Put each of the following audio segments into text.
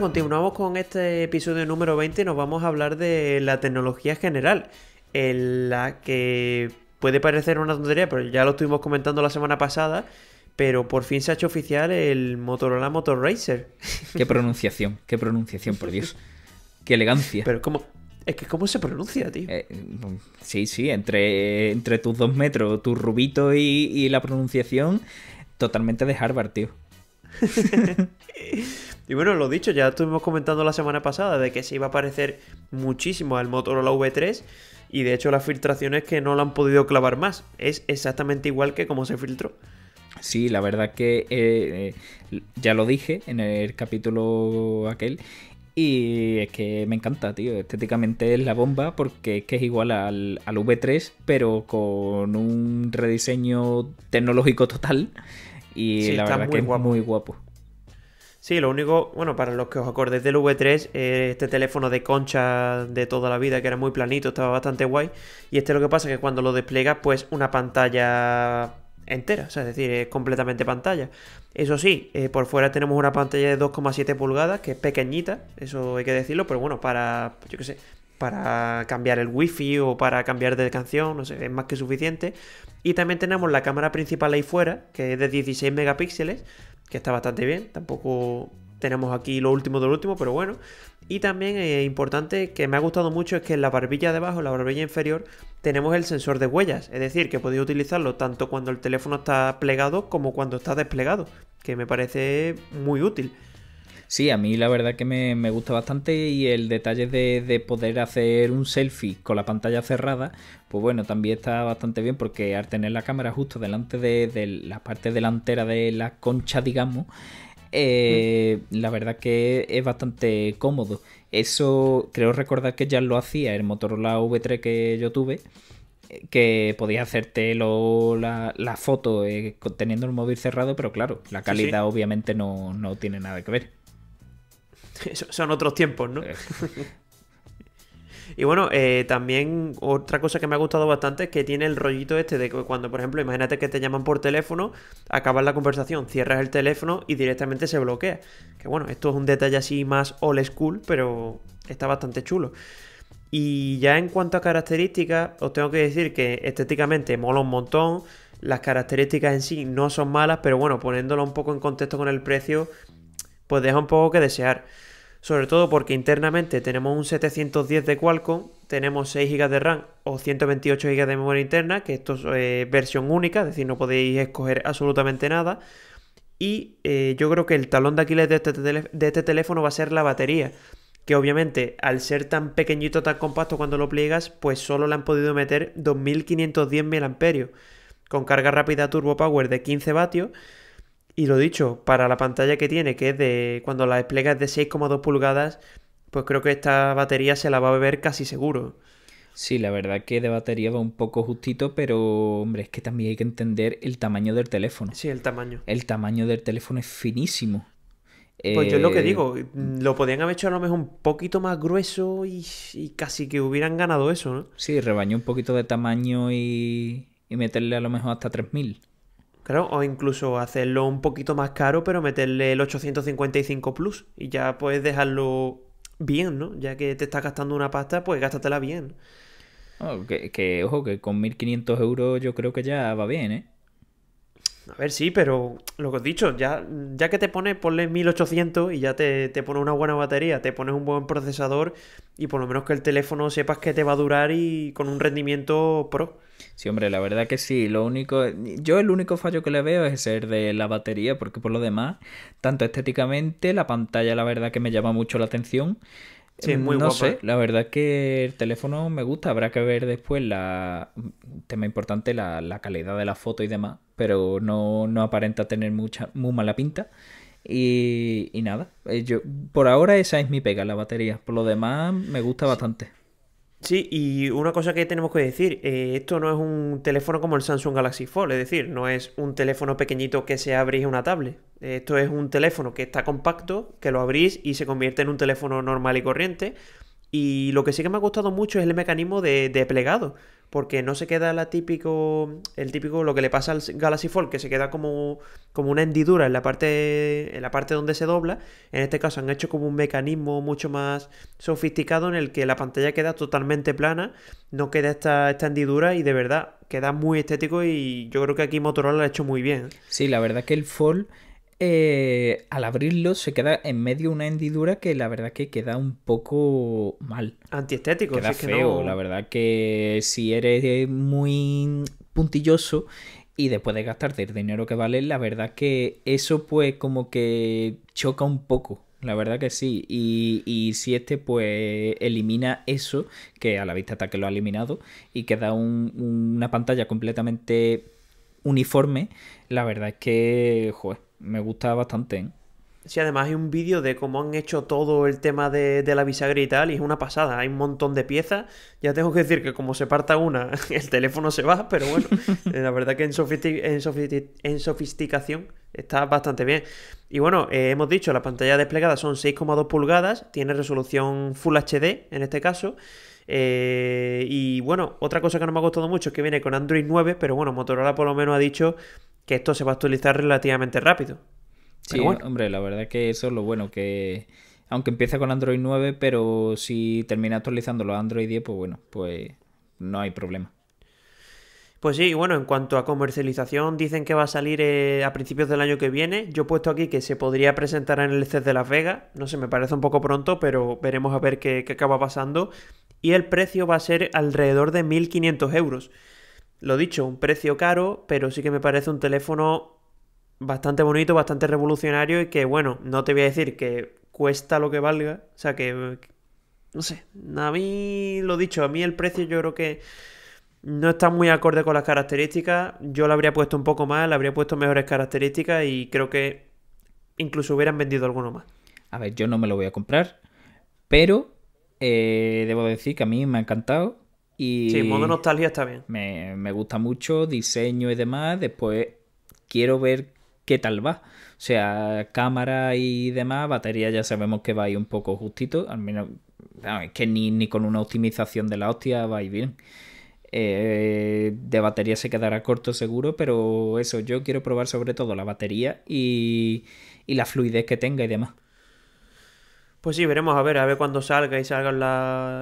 continuamos con este episodio número 20 nos vamos a hablar de la tecnología general, en la que puede parecer una tontería, pero ya lo estuvimos comentando la semana pasada, pero por fin se ha hecho oficial el Motorola Motor Racer. Qué pronunciación, qué pronunciación, por Dios. Qué elegancia. Pero cómo, es que cómo se pronuncia, tío. Eh, mm, sí, sí, entre, entre tus dos metros, tu rubito y, la pronunciación, totalmente de Harvard, tío. Y bueno, lo dicho, ya estuvimos comentando la semana pasada de que se iba a parecer muchísimo al Motorola V3 y de hecho las filtraciones que no lo han podido clavar más. Es exactamente igual que como se filtró. Sí, la verdad que eh, eh, ya lo dije en el capítulo aquel y es que me encanta, tío. Estéticamente es la bomba porque es que es igual al, V3, pero con un rediseño tecnológico total. Y la verdad que es muy guapo. Sí, lo único, bueno, para los que os acordéis del V3, eh, este teléfono de concha de toda la vida, que era muy planito, estaba bastante guay. Y este lo que pasa es que cuando lo despliega, pues una pantalla entera, o sea, es decir, es completamente pantalla. Eso sí, eh, por fuera tenemos una pantalla de 2,7 pulgadas, que es pequeñita, eso hay que decirlo, pero bueno, para, yo qué sé, para cambiar el wifi o para cambiar de canción, no sé, es más que suficiente. Y también tenemos la cámara principal ahí fuera, que es de 16 megapíxeles, que está bastante bien. Tampoco tenemos aquí lo último lo último, pero bueno. Y también es eh, importante que me ha gustado mucho es que en la barbilla de abajo, la barbilla inferior, tenemos el sensor de huellas. Es decir, que podéis utilizarlo tanto cuando el teléfono está plegado como cuando está desplegado. Que me parece muy útil. Sí, a mí la verdad que me, gusta bastante y el detalle de, poder hacer un selfie con la pantalla cerrada, pues bueno, también está bastante bien porque al tener la cámara justo delante de, la parte delantera de la concha, digamos, eh, la verdad que es bastante cómodo. Eso creo recordar que ya lo hacía el Motorola V3 que yo tuve eh, que podías hacerte la, foto eh, teniendo el móvil cerrado, pero claro, la calidad obviamente no, tiene nada que ver. Son otros tiempos, ¿no? Eh. Y bueno, eh, también otra cosa que me ha gustado bastante es que tiene el rollito este de que cuando, por ejemplo, imagínate que te llaman por teléfono, acabas la conversación, cierras el teléfono y directamente se bloquea. Que bueno, esto es un detalle así más old school, pero está bastante chulo. Y ya en cuanto a características, os tengo que decir que estéticamente mola un montón. Las características en sí no son malas, pero bueno, poniéndolo un poco en contexto con el precio, pues deja un poco que desear sobre todo porque internamente tenemos un 710 de Qualcomm, tenemos 6 GB de RAM o 128 GB de memoria interna, que esto es eh, versión única, es decir, no podéis escoger absolutamente nada. Y eh, yo creo que el talón de Aquiles este de este, teléfono va a ser la batería, que obviamente al ser tan pequeñito, tan compacto cuando lo pliegas, pues solo le han podido meter 2510 mAh con carga rápida Turbo Power de 15 vatios y lo dicho, para la pantalla que tiene, que es de cuando la despliega es de 6,2 pulgadas, pues creo que esta batería se la va a beber casi seguro. Sí, la verdad que de batería va un poco justito, pero hombre, es que también hay que entender el tamaño del teléfono. Sí, el tamaño. El tamaño del teléfono es finísimo. Pues yo es lo que eh, digo, mm, lo podían haber hecho a lo mejor un poquito más grueso y, casi que hubieran ganado eso, ¿no? Sí, rebañó un poquito de tamaño y, y meterle a lo mejor hasta 3000. Claro, o incluso hacerlo un poquito más caro, pero meterle el 855 Plus y ya puedes dejarlo bien, ¿no? Ya que te estás gastando una pasta, pues gástatela bien. Oh, que, que, ojo, que con 1500 euros yo creo que ya va bien, ¿eh? A ver, sí, pero lo que os he dicho, ya, ya que te pones, ponle 1800 y ya te, pone una buena batería, te pones un buen procesador y por lo menos que el teléfono sepas que te va a durar y con un rendimiento pro. Sí, hombre, la verdad que sí. Lo único, yo el único fallo que le veo es ser de la batería, porque por lo demás, tanto estéticamente, la pantalla la verdad que me llama mucho la atención. Sí, muy no la verdad es que el teléfono me gusta, habrá que ver después la mm, tema importante, la, calidad de la foto y demás, pero no, aparenta tener mucha, muy mala pinta. Y, nada, eh, yo por ahora esa es mi pega, la batería. Por lo demás me gusta bastante. Sí, y una cosa que tenemos que decir, eh, esto no es un teléfono como el Samsung Galaxy Fold, es decir, no es un teléfono pequeñito que se abre y una tablet. Esto es un teléfono que está compacto, que lo abrís y se convierte en un teléfono normal y corriente. Y lo que sí que me ha gustado mucho es el mecanismo de, de plegado porque no se queda la típico, el típico, lo que le pasa al Galaxy Fold, que se queda como, como una hendidura en la, parte, en la parte donde se dobla. En este caso han hecho como un mecanismo mucho más sofisticado en el que la pantalla queda totalmente plana, no queda esta, esta hendidura y de verdad queda muy estético y yo creo que aquí Motorola lo ha hecho muy bien. ¿eh? Sí, la verdad que el Fold eh, al abrirlo se queda en medio una hendidura que la verdad que queda un poco mal. Antiestético, queda feo. La verdad que si eres muy puntilloso y después de gastarte el dinero que vale, la verdad que eso pues como que choca un poco. La verdad que sí. Y, si este pues elimina eso, que a la vista está que lo ha eliminado, y queda una pantalla completamente uniforme, la verdad es que, joder, me gusta bastante. ¿eh? Sí, además hay un vídeo de cómo han hecho todo el tema de, la bisagra y tal, y es una pasada. Hay un montón de piezas. Ya tengo que decir que como se parta una, el teléfono se va, pero bueno, eh, la verdad que en, sofisticación está bastante bien. Y bueno, eh, hemos dicho, la pantalla desplegada son 6,2 pulgadas, tiene resolución Full HD en este caso. y bueno, otra cosa que no me ha gustado mucho es que viene con Android 9, pero bueno, Motorola por lo menos ha dicho que esto se va a actualizar relativamente rápido. Sí, bueno. hombre, la verdad es que eso es lo bueno, que aunque empieza con Android 9, pero si termina actualizando a Android 10, pues bueno, pues no hay problema. Pues sí, bueno, en cuanto a comercialización, dicen que va a salir eh, a principios del año que viene. Yo he puesto aquí que se podría presentar en el CES de Las Vegas. No sé, me parece un poco pronto, pero veremos a ver qué, qué acaba pasando. Y el precio va a ser alrededor de 1.500 euros. Lo dicho, un precio caro, pero sí que me parece un teléfono bastante bonito, bastante revolucionario y que, bueno, no te voy a decir que cuesta lo que valga. O sea, que... No sé, a mí lo dicho, a mí el precio yo creo que no está muy acorde con las características. Yo lo habría puesto un poco más, le habría puesto mejores características y creo que incluso hubieran vendido alguno más. A ver, yo no me lo voy a comprar, pero eh, debo decir que a mí me ha encantado sí, modo nostalgia está bien. Me, gusta mucho, diseño y demás. Después quiero ver qué tal va. O sea, cámara y demás, batería ya sabemos que va a ir un poco justito. Al menos, es que ni, con una optimización de la hostia va a bien. Eh, de batería se quedará corto seguro, pero eso, yo quiero probar sobre todo la batería y la fluidez que tenga y demás. Pues sí, veremos a ver, a ver cuándo salga y salgan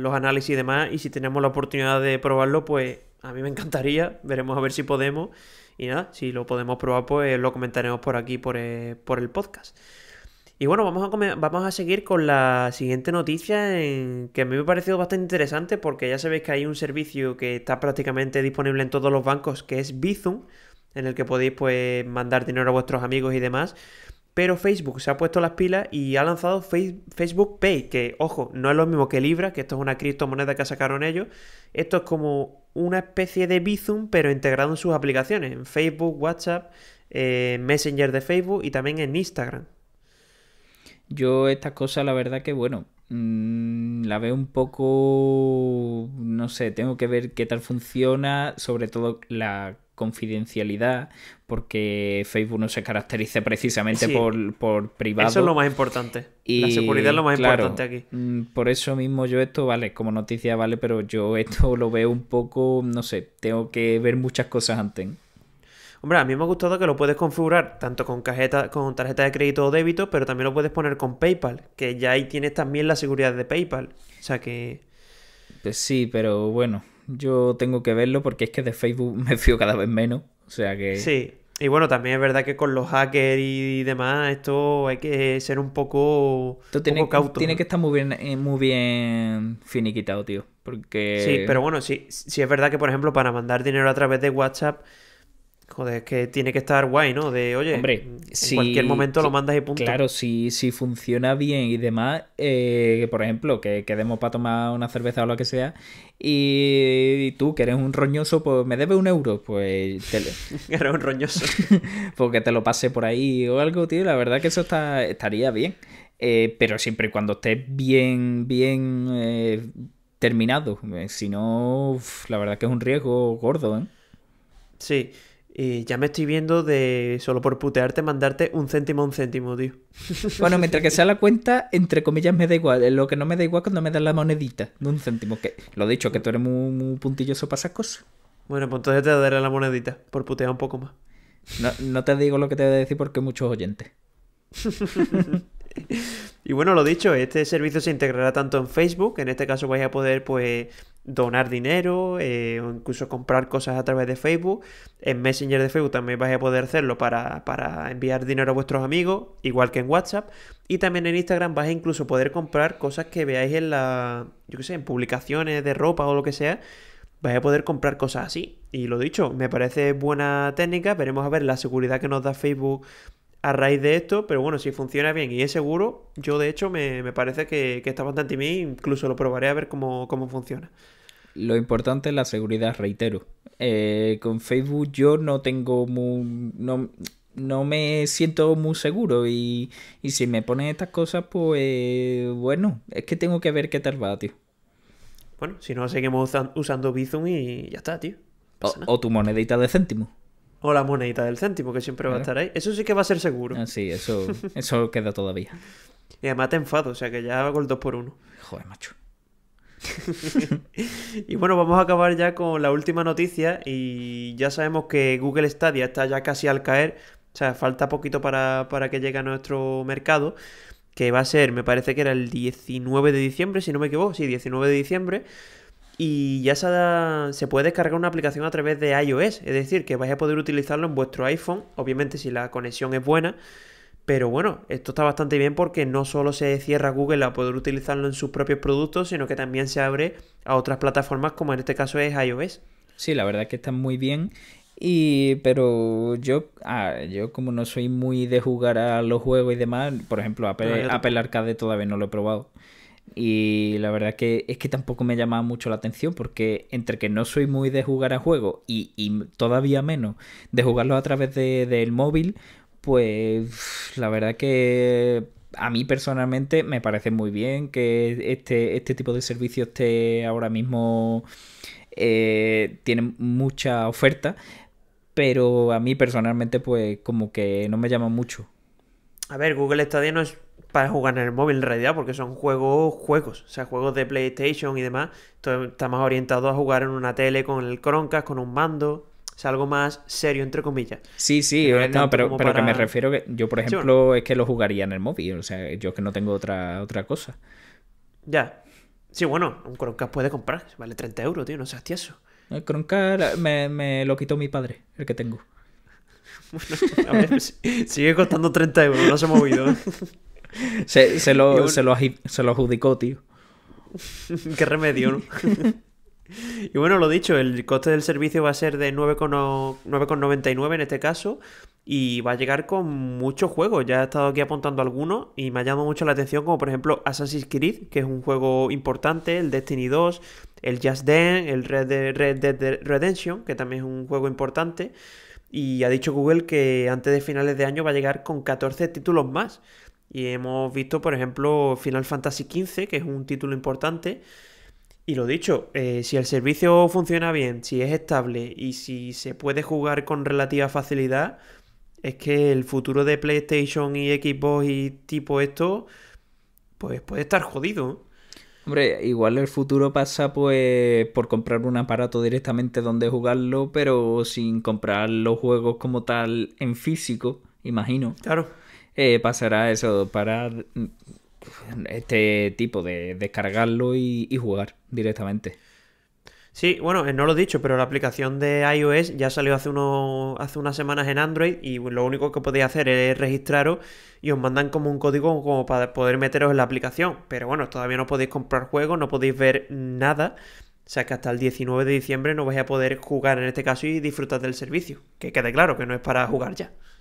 los análisis y demás. Y si tenemos la oportunidad de probarlo, pues a mí me encantaría. Veremos a ver si podemos. Y nada, si lo podemos probar, pues lo comentaremos por aquí, por, el, podcast. Y bueno, vamos a, vamos a seguir con la siguiente noticia que a mí me ha parecido bastante interesante porque ya sabéis que hay un servicio que está prácticamente disponible en todos los bancos que es Bizum, en el que podéis pues mandar dinero a vuestros amigos y demás. Pero Facebook se ha puesto las pilas y ha lanzado Facebook Pay, que ojo, no es lo mismo que Libra, que esto es una criptomoneda que sacaron ellos. Esto es como una especie de Bizum, pero integrado en sus aplicaciones, en Facebook, WhatsApp, eh, Messenger de Facebook y también en Instagram. Yo estas cosas, la verdad que bueno, la veo un poco, no sé, tengo que ver qué tal funciona, sobre todo la confidencialidad, porque Facebook no se caracteriza precisamente por, por, privado. Eso es lo más importante. la seguridad es lo más importante aquí. Mm, por eso mismo yo esto, vale, como noticia vale, pero yo esto lo veo un poco, no sé, tengo que ver muchas cosas antes. Hombre, a mí me ha gustado que lo puedes configurar tanto con, con tarjeta de crédito o débito, pero también lo puedes poner con PayPal, que ya ahí tienes también la seguridad de PayPal. O sea que... Pues sí, pero bueno, yo tengo que verlo porque es que de Facebook me fío cada vez menos. O sea que... Sí, y bueno, también es verdad que con los hackers y demás, esto hay que ser un poco, esto tiene, que estar muy bien, eh, muy bien finiquitado, tío. Porque... Sí, pero bueno, sí, sí es verdad que, por ejemplo, para mandar dinero a través de WhatsApp Joder, es que tiene que estar guay, ¿no? De, oye, en cualquier momento lo mandas y punto. Claro, si, si funciona bien y demás, eh, por ejemplo, que quedemos para tomar una cerveza o lo que sea, y, tú, que eres un roñoso, pues me debes un euro, pues... eres un roñoso. Porque pues te lo pase por ahí o algo, tío, la verdad que eso está, estaría bien. Eh, pero siempre y cuando estés bien, bien eh, terminado. si no, la verdad que es un riesgo gordo, ¿eh? Sí. Y ya me estoy viendo de, solo por putearte, mandarte un céntimo, un céntimo, tío. Bueno, mientras que sea la cuenta, entre comillas, me da igual. Eh, lo que no me da igual es cuando me dan la monedita de un céntimo. lo dicho, que tú eres muy, puntilloso para esas cosas. Bueno, pues entonces te daré la monedita, por putear un poco más. No, no te digo lo que te voy a decir porque hay muchos oyentes. y bueno, lo dicho, este servicio se integrará tanto en Facebook, en este caso vais a poder pues donar dinero eh, o incluso comprar cosas a través de Facebook. En Messenger de Facebook también vais a poder hacerlo para, enviar dinero a vuestros amigos, igual que en WhatsApp. Y también en Instagram vais a incluso poder comprar cosas que veáis en la, yo qué sé, en publicaciones de ropa o lo que sea. Vais a poder comprar cosas así. Y lo dicho, me parece buena técnica. Veremos a ver la seguridad que nos da Facebook a raíz de esto, pero bueno, si funciona bien y es seguro, yo de hecho me, parece que, está bastante bien, incluso lo probaré a ver cómo, funciona. Lo importante es la seguridad, reitero. Eh, con Facebook yo no tengo muy... No, me siento muy seguro y, si me ponen estas cosas, pues bueno, es que tengo que ver qué tal va, tío. Bueno, si no, seguimos usando Bizum y ya está, tío. o, o tu monedita de céntimo o la monedita del céntimo, que siempre va a estar ahí. Eso sí que va a ser seguro. Ah, sí, eso, eso queda todavía. Y además te enfado, o sea que ya hago el 2 por 1 Joder, macho. y bueno, vamos a acabar ya con la última noticia y ya sabemos que Google Stadia está ya casi al caer, o sea, falta poquito para, para que llegue a nuestro mercado, que va a ser, me parece que era el 19 de diciembre, si no me equivoco, sí, 19 de diciembre y ya se, se, puede descargar una aplicación a través de iOS, es decir, que vais a poder utilizarlo en vuestro iPhone, obviamente si la conexión es buena. Pero bueno, esto está bastante bien porque no solo se cierra Google a poder utilizarlo en sus propios productos, sino que también se abre a otras plataformas como en este caso es iOS. Sí, la verdad es que está muy bien. Y, pero yo, ah, yo como no soy muy de jugar a los juegos y demás, por ejemplo, Apple Arcade todavía no lo he probado. Y la verdad que es que tampoco me llama mucho la atención porque entre que no soy muy de jugar a juegos y, todavía menos de jugarlo a través del móvil, pues la verdad que a mí personalmente me parece muy bien que este, este tipo de servicio esté ahora mismo... Eh, tiene mucha oferta, pero a mí personalmente pues como que no me llama mucho. A ver, Google Stadia no es para jugar en el móvil en realidad, porque son juegos, juegos, o sea, juegos de PlayStation y demás. Entonces está más orientado a jugar en una tele con el cronca con un mando. O sea, algo más serio, entre comillas. Sí, sí, eh, pero, que me refiero que yo, por ejemplo, es que lo jugaría en el móvil. O sea, yo que no tengo otra, otra cosa. Ya. Sí, bueno, un Chromecast puede comprar. Vale 30 euros, tío, no seas tieso. El Chromecast me, lo quitó mi padre, el que tengo. bueno, a ver, sigue costando 30 euros, no se ha movido. se, lo, se, lo, adjudicó, tío. Qué remedio, ¿no? y bueno, lo dicho, el coste del servicio va a ser de 9,99 en este caso y va a llegar con muchos juegos. Ya he estado aquí apuntando algunos y me ha llamado mucho la atención, como por ejemplo Assassin's Creed, que es un juego importante, el Destiny 2, el Just Dance, el Red Red Dead Redemption, que también es un juego importante. Y ha dicho Google que antes de finales de año va a llegar con 14 títulos más. Y hemos visto, por ejemplo, Final Fantasy XV, que es un título importante. Y lo dicho, eh, si el servicio funciona bien, si es estable y si se puede jugar con relativa facilidad, es que el futuro de PlayStation y Xbox y tipo esto, pues puede estar jodido. Hombre, igual el futuro pasa pues por comprar un aparato directamente donde jugarlo, pero sin comprar los juegos como tal en físico, imagino. Claro. Eh, pasará eso para mm, este tipo de descargarlo y, jugar directamente. Sí, bueno, eh, no lo he dicho, pero la aplicación de iOS ya salió hace, hace unas semanas en Android y lo único que podéis hacer es registraros y os mandan como un código como para poder meteros en la aplicación. Pero bueno, todavía no podéis comprar juegos, no podéis ver nada. O sea que hasta el 19 de diciembre no vais a poder jugar en este caso y disfrutar del servicio. Que quede claro que no es para jugar ya.